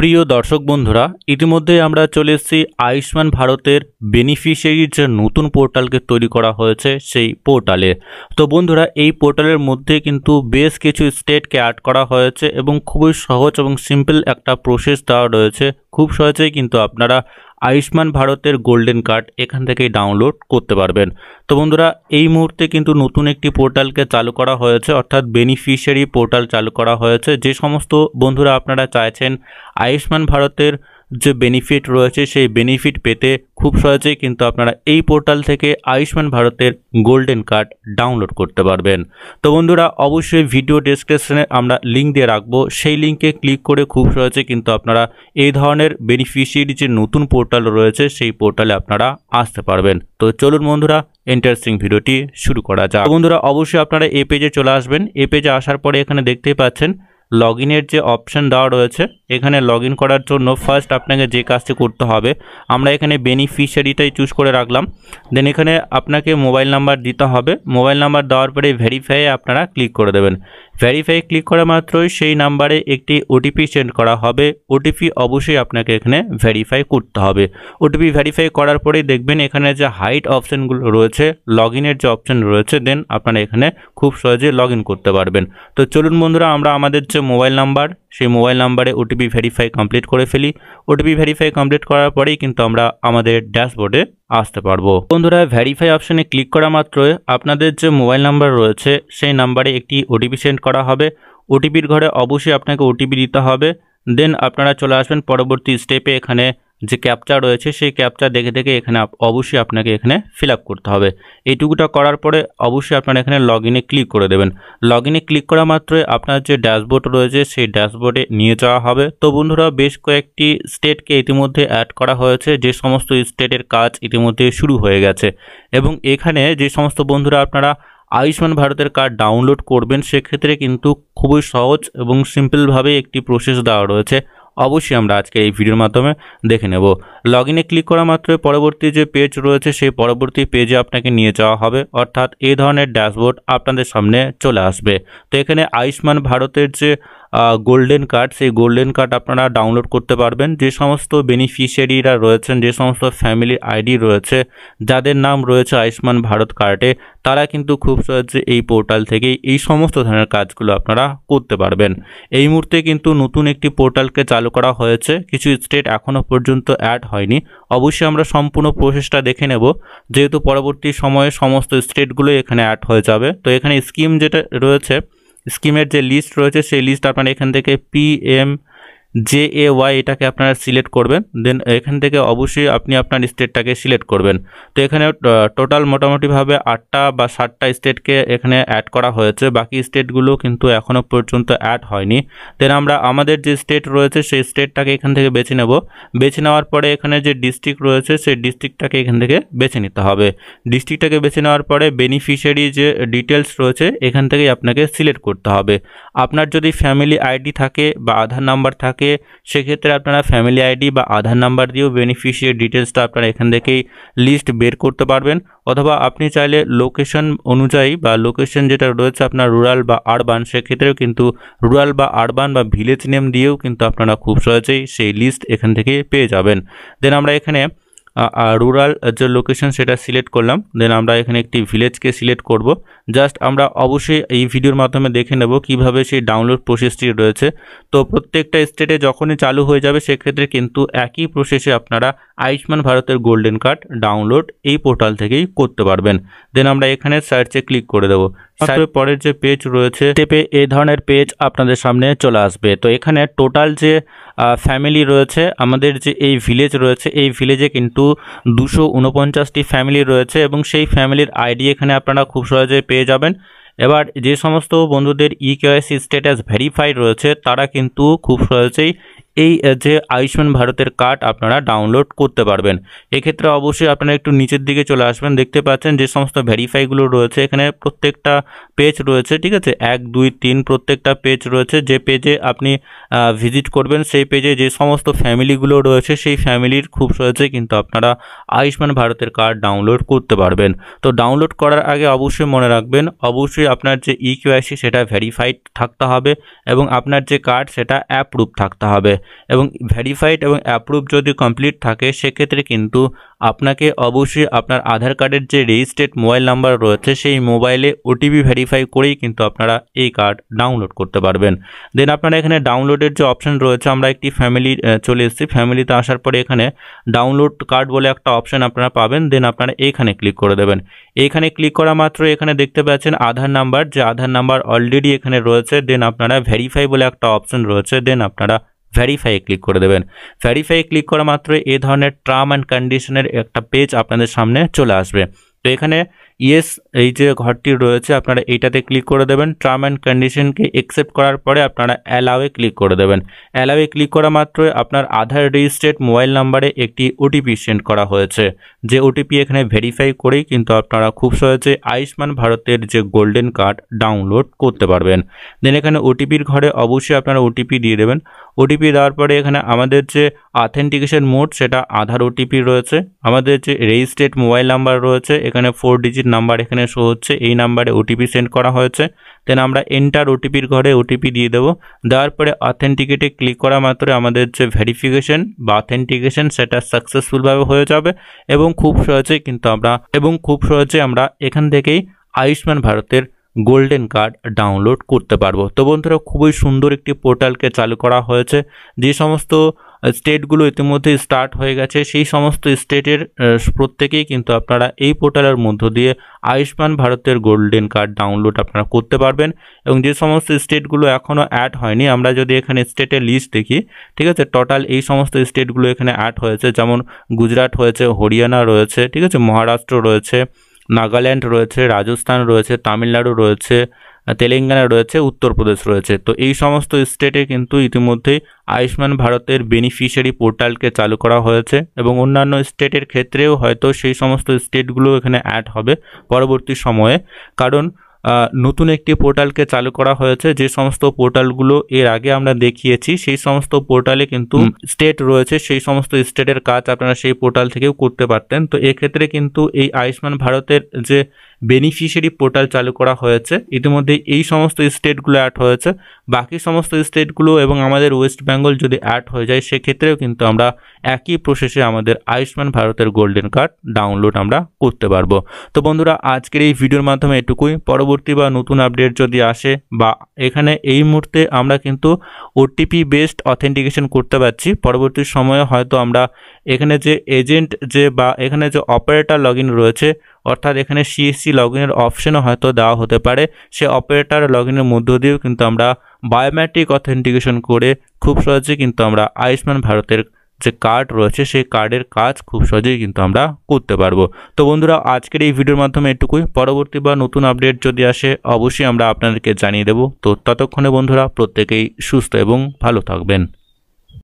প্রিয় দর্শক বন্ধুরা ইতিমধ্যে আমরা চলে এসেছি আয়ুষ্মান ভারতের বেনিফিশিয়ারির যে নতুন পোর্টালকে তৈরি করা হয়েছে সেই পোর্টালে তো বন্ধুরা এই পোর্টালের মধ্যে কিন্তু বেশ কিছু স্টেটকে অ্যাড করা হয়েছে এবং খুবই সহজ এবং সিম্পল একটা প্রসেস দেওয়া রয়েছে খুব সহজেই কিন্তু আপনারা আয়ুষ্মান ভারতের গোল্ডেন কার্ড এখান থেকেই ডাউনলোড করতে পারবেন তো বন্ধুরা এই মুহূর্তে কিন্তু নতুন একটি পোর্টালকে চালু করা হয়েছে অর্থাৎ বেনিফিশিয়ারি পোর্টাল চালু করা হয়েছে যে সমস্ত বন্ধুরা আপনারা চাইছেন আয়ুষ্মান ভারতের যে বেনিফিট রয়েছে সেই বেনিফিট পেতে খুব সহজেই কিন্তু আপনারা এই পোর্টাল থেকে আয়ুষ্মান ভারতের গোল্ডেন কার্ড ডাউনলোড করতে পারবেন তো বন্ধুরা অবশ্যই ভিডিও ডেসক্রিপশনে আমরা লিঙ্ক দিয়ে রাখবো সেই লিঙ্কে ক্লিক করে খুব সহজে কিন্তু আপনারা এই ধরনের বেনিফিশিয়ারি যে নতুন পোর্টাল রয়েছে সেই পোর্টালে আপনারা আসতে পারবেন তো চলুন বন্ধুরা ইন্টারেস্টিং ভিডিওটি শুরু করা যাক বন্ধুরা অবশ্যই আপনারা এ পেজে চলে আসবেন এ পেজে আসার পরে এখানে দেখতেই পাচ্ছেন লগ যে অপশান দেওয়া রয়েছে এখানে লগ করার জন্য ফার্স্ট আপনাকে যে কাজটি করতে হবে আমরা এখানে বেনিফিশিয়ারিটাই চুজ করে রাখলাম দেন এখানে আপনাকে মোবাইল নাম্বার দিতে হবে মোবাইল নাম্বার দেওয়ার পরে ভেরিফাইয়ে আপনারা ক্লিক করে দেবেন ভেরিফাই ক্লিক করা মাত্রই সেই নাম্বারে একটি ওটিপি সেন্ড করা হবে ওটিপি অবশ্যই আপনাকে এখানে ভেরিফাই করতে হবে ওটিপি ভেরিফাই করার পরেই দেখবেন এখানে যে হাইট অপশানগুলো রয়েছে লগ ইনের যে অপশান রয়েছে দেন আপনারা এখানে খুব সহজে লগ করতে পারবেন তো চলুন বন্ধুরা আমরা আমাদের যে মোবাইল নাম্বার সেই মোবাইল নাম্বারে ওটিপি ভেরিফাই কমপ্লিট করে ফেলি ওটিপি ভেরিফাই কমপ্লিট করার পরেই কিন্তু আমরা আমাদের ড্যাশবোর্ডে আসতে পারবো বন্ধুরা ভেরিফাই অপশনে ক্লিক করা মাত্র আপনাদের যে মোবাইল নাম্বার রয়েছে সেই নাম্বারে একটি ওটিপি সেন্ড করা হবে ওটিপির ঘরে অবশ্যই আপনাকে ওটিপি দিতে হবে দেন আপনারা চলে আসবেন পরবর্তী স্টেপে এখানে যে ক্যাপচা রয়েছে সেই ক্যাপচা দেখে দেখে এখানে অবশ্যই আপনাকে এখানে ফিল করতে হবে এইটুকুটা করার পরে অবশ্যই আপনারা এখানে লগ ইনে ক্লিক করে দেবেন লগ ইনে ক্লিক করা মাত্রই আপনার যে ড্যাশবোর্ড রয়েছে সেই ড্যাশবোর্ডে নিয়ে যাওয়া হবে তো বন্ধুরা বেশ কয়েকটি স্টেটকে ইতিমধ্যে অ্যাড করা হয়েছে যে সমস্ত স্টেটের কাজ ইতিমধ্যে শুরু হয়ে গেছে এবং এখানে যে সমস্ত বন্ধুরা আপনারা আয়ুষ্মান ভারতের কার্ড ডাউনলোড করবেন সেক্ষেত্রে কিন্তু খুবই সহজ এবং সিম্পলভাবে একটি প্রসেস দেওয়া রয়েছে অবশ্যই আমরা আজকে এই ভিডিওর মাধ্যমে দেখে নেব লগ ইনে ক্লিক করা মাত্রই পরবর্তী যে পেজ রয়েছে সেই পরবর্তী পেজে আপনাকে নিয়ে যাওয়া হবে অর্থাৎ এই ধরনের ড্যাশবোর্ড আপনাদের সামনে চলে আসবে তো এখানে আয়ুষ্মান ভারতের যে গোল্ডেন কার্ড সেই গোল্ডেন কার্ড আপনারা ডাউনলোড করতে পারবেন যে সমস্ত বেনিফিশিয়ারিরা রয়েছেন যে সমস্ত ফ্যামিলির আইডি রয়েছে যাদের নাম রয়েছে আয়ুষ্মান ভারত কার্ডে তারা কিন্তু খুব সহজে এই পোর্টাল থেকেই এই সমস্ত ধরনের কাজগুলো আপনারা করতে পারবেন এই মুহূর্তে কিন্তু নতুন একটি পোর্টালকে চালু করা হয়েছে কিছু স্টেট এখনও পর্যন্ত অ্যাড হয়নি অবশ্যই আমরা সম্পূর্ণ প্রসেসটা দেখে নেব যেহেতু পরবর্তী সময়ে সমস্ত স্টেটগুলোই এখানে অ্যাড হয়ে যাবে তো এখানে স্কিম যেটা রয়েছে স্কিমের যে লিস্ট রয়েছে সেই লিস্ট আপনারা এখান থেকে P M J A Y এটাকে আপনারা সিলেক্ট করবেন দেন এখান থেকে অবশ্যই আপনি আপনার স্টেটটাকে সিলেক্ট করবেন তো এখানে টোটাল মোটামুটিভাবে আটটা বা সাতটা স্টেটকে এখানে অ্যাড করা হয়েছে বাকি স্টেটগুলো কিন্তু এখনও পর্যন্ত অ্যাড হয়নি দেন আমরা আমাদের যে স্টেট রয়েছে সেই স্টেটটাকে এখান থেকে বেছে নেব বেছে নেওয়ার পরে এখানে যে ডিস্ট্রিক্ট রয়েছে সেই ডিস্ট্রিক্টটাকে এখান থেকে বেছে নিতে হবে ডিস্ট্রিক্টটাকে বেছে নেওয়ার পরে বেনিফিশিয়ারি যে ডিটেলস রয়েছে এখান থেকেই আপনাকে সিলেক্ট করতে হবে আপনার যদি ফ্যামিলি আইডি থাকে বা আধার নাম্বার থাকে থাকে সেক্ষেত্রে আপনারা ফ্যামিলি আইডি বা আধার নাম্বার দিয়েও বেনিফিশিয়ারি ডিটেলসটা আপনারা এখান থেকেই লিস্ট বের করতে পারবেন অথবা আপনি চাইলে লোকেশন অনুযায়ী বা লোকেশন যেটা রয়েছে আপনার রুরাল বা আরবান সেক্ষেত্রেও কিন্তু রুরাল বা আরবান বা ভিলেজ নেম দিয়েও কিন্তু আপনারা খুব সহজেই সেই লিস্ট এখান থেকে পেয়ে যাবেন দেন আমরা এখানে রুরাল যে লোকেশন সেটা সিলেক্ট করলাম দেন আমরা এখানে একটি ভিলেজকে সিলেক্ট করব জাস্ট আমরা অবশ্যই এই ভিডিওর মাধ্যমে দেখে নেব কিভাবে সেই ডাউনলোড প্রসেসটি রয়েছে তো প্রত্যেকটা স্টেটে যখনই চালু হয়ে যাবে সেক্ষেত্রে কিন্তু একই প্রসেসে আপনারা আয়ুষ্মান ভারতের গোল্ডেন কার্ড ডাউনলোড এই পোর্টাল থেকেই করতে পারবেন দেন আমরা এখানে সার্চে ক্লিক করে দেবো তারপরে পরের যে পেজ রয়েছে টেপে এই ধরনের পেজ আপনাদের সামনে চলে আসবে তো এখানে টোটাল যে ফ্যামিলি রয়েছে আমাদের যে এই ভিলেজ রয়েছে এই ভিলেজে কিন্তু দুশো উনপঞ্চাশটি ফ্যামিলি রয়েছে এবং সেই ফ্যামিলির আইডি এখানে আপনারা খুব সহজে পেয়ে যাবেন এবার যে সমস্ত বন্ধুদের ই কেওয়াইসি স্ট্যাটাস ভেরিফাইড রয়েছে তারা কিন্তু খুব সহজেই এই যে আয়ুষ্মান ভারতের কার্ড আপনারা ডাউনলোড করতে পারবেন এক্ষেত্রে অবশ্যই আপনারা একটু নিচের দিকে চলে আসবেন দেখতে পাচ্ছেন যে সমস্ত ভেরিফাইগুলো রয়েছে এখানে প্রত্যেকটা পেজ রয়েছে ঠিক আছে এক দুই তিন প্রত্যেকটা পেজ রয়েছে যে পেজে আপনি ভিজিট করবেন সেই পেজে যে সমস্ত ফ্যামিলিগুলো রয়েছে সেই ফ্যামিলির খুব সহজে কিন্তু আপনারা আয়ুষ্মান ভারতের কার্ড ডাউনলোড করতে পারবেন তো ডাউনলোড করার আগে অবশ্যই মনে রাখবেন অবশ্যই আপনার যে ইকিউআইসি e সেটা ভেরিফাইড থাকতে হবে এবং আপনার যে কার্ড সেটা অ্যাপ্রুভ থাকতে হবে এবং ভেরিফাইড এবং অ্যাপ্রুভ যদি কমপ্লিট থাকে সেক্ষেত্রে কিন্তু আপনাকে অবশ্যই আপনার আধার কার্ডের যে রেজিস্টার্ড মোবাইল নাম্বার রয়েছে সেই মোবাইলে ওটিপি ভেরিফাই করেই কিন্তু আপনারা এই কার্ড ডাউনলোড করতে পারবেন দেন আপনারা এখানে ডাউনলোডের যে অপশন রয়েছে আমরা একটি ফ্যামিলি চলে এসেছি ফ্যামিলিতে আসার পরে এখানে ডাউনলোড কার্ড বলে একটা অপশন আপনারা পাবেন দেন আপনারা এখানে ক্লিক করে দেবেন এইখানে ক্লিক করা মাত্র এখানে দেখতে পাচ্ছেন আধার নাম্বার যে আধার নাম্বার অলরেডি এখানে রয়েছে দেন আপনারা ভেরিফাই বলে একটা অপশন রয়েছে দেন আপনারা ভ্যারিফাই ক্লিক করে দেবেন ভ্যারিফাই ক্লিক করা মাত্র এ ধরনের টার্ম অ্যান্ড কন্ডিশনের একটা পেজ আপনাদের সামনে চলে আসবে তো এখানে ইয়েস এই যে ঘরটি রয়েছে আপনারা এইটাতে ক্লিক করে দেবেন টার্ম অ্যান্ড কন্ডিশনকে অ্যাকসেপ্ট করার পরে আপনারা অ্যালাওয়ে ক্লিক করে দেবেন অ্যালাওয়ে ক্লিক করা মাত্রই আপনার আধার রেজিস্ট্রেড মোবাইল নাম্বারে একটি ওটিপি সেন্ড করা হয়েছে যে ওটিপি এখানে ভেরিফাই করেই কিন্তু আপনারা খুব সহজে আয়ুষ্মান ভারতের যে গোল্ডেন কার্ড ডাউনলোড করতে পারবেন দেন এখানে ওটিপির ঘরে অবশ্যই আপনারা ওটিপি দিয়ে দেবেন ওটিপি দেওয়ার পরে এখানে আমাদের যে অথেন্টিকেশন মোড সেটা আধার ওটিপি রয়েছে আমাদের যে রেজিস্ট্রেড মোবাইল নাম্বার রয়েছে এখানে ফোর ডিজিট নাম্বার এখানে শো হচ্ছে এই নাম্বারে ওটিপি সেন্ড করা হয়েছে দেন আমরা এন্টার ওটিপির ঘরে ওটিপি দিয়ে দেবো দেওয়ার পরে অথেন্টিকেটে ক্লিক করা মাত্র আমাদের যে ভেরিফিকেশন বা অথেন্টিকেশন সেটা সাকসেসফুলভাবে হয়ে যাবে এবং খুব সহজে কিন্তু আমরা এবং খুব সহজে আমরা এখান থেকেই আয়ুষ্মান ভারতের গোল্ডেন কার্ড ডাউনলোড করতে পারবো তো বন্ধুরা খুবই সুন্দর একটি পোর্টালকে চালু করা হয়েছে যে সমস্ত স্টেটগুলো ইতিমধ্যে স্টার্ট হয়ে গেছে সেই সমস্ত স্টেটের প্রত্যেকেই কিন্তু আপনারা এই পোর্টালের মধ্য দিয়ে আয়ুষ্মান ভারতের গোল্ডেন কার্ড ডাউনলোড আপনারা করতে পারবেন এবং যে সমস্ত স্টেটগুলো এখনও অ্যাড হয়নি আমরা যদি এখানে স্টেটের লিস্ট দেখি ঠিক আছে টোটাল এই সমস্ত স্টেটগুলো এখানে অ্যাড হয়েছে যেমন গুজরাট হয়েছে হরিয়ানা রয়েছে ঠিক আছে মহারাষ্ট্র রয়েছে নাগাল্যান্ড রয়েছে রাজস্থান রয়েছে তামিলনাড়ু রয়েছে তেলেঙ্গানা রয়েছে উত্তরপ্রদেশ রয়েছে তো এই সমস্ত স্টেটে কিন্তু ইতিমধ্যেই আয়ুষ্মান ভারতের বেনিফিশিয়ারি পোর্টালকে চালু করা হয়েছে এবং অন্যান্য স্টেটের ক্ষেত্রেও হয়তো সেই সমস্ত স্টেটগুলো এখানে অ্যাড হবে পরবর্তী সময়ে কারণ নতুন একটি পোর্টালকে চালু করা হয়েছে যে সমস্ত পোর্টালগুলো এর আগে আমরা দেখিয়েছি সেই সমস্ত পোর্টালে কিন্তু স্টেট রয়েছে সেই সমস্ত স্টেটের কাজ আপনারা সেই পোর্টাল থেকেও করতে পারতেন তো এক্ষেত্রে কিন্তু এই আয়ুষ্মান ভারতের যে বেনিফিশিয়ারি পোর্টাল চালু করা হয়েছে ইতিমধ্যে এই সমস্ত স্টেটগুলো অ্যাড হয়েছে বাকি সমস্ত স্টেটগুলো এবং আমাদের ওয়েস্ট বেঙ্গল যদি অ্যাড হয়ে যায় সেক্ষেত্রেও কিন্তু আমরা একই প্রসেসে আমাদের আয়ুষ্মান ভারতের গোল্ডেন কার্ড ডাউনলোড আমরা করতে পারবো তো বন্ধুরা আজকের এই ভিডিওর মাধ্যমে এটুকুই পরবর্তী বা নতুন আপডেট যদি আসে বা এখানে এই মুহূর্তে আমরা কিন্তু ওটিপি বেসড অথেন্টিকেশন করতে পারছি পরবর্তী সময়ে হয়তো আমরা এখানে যে এজেন্ট যে বা এখানে যে অপারেটর লগ রয়েছে অর্থাৎ এখানে সিএসসি লগ ইনের অপশনও হয়তো দেওয়া হতে পারে সে অপারেটার লগ ইনের মধ্য দিয়েও কিন্তু আমরা বায়োমেট্রিক অথেন্টিকেশন করে খুব সহজে কিন্তু আমরা আয়ুষ্মান ভারতের যে কার্ড রয়েছে সেই কার্ডের কাজ খুব সহজেই কিন্তু আমরা করতে পারবো তো বন্ধুরা আজকের এই ভিডিওর মাধ্যমে এটুকুই পরবর্তী বা নতুন আপডেট যদি আসে অবশ্যই আমরা আপনাদেরকে জানিয়ে দেব তো ততক্ষণে বন্ধুরা প্রত্যেকেই সুস্থ এবং ভালো থাকবেন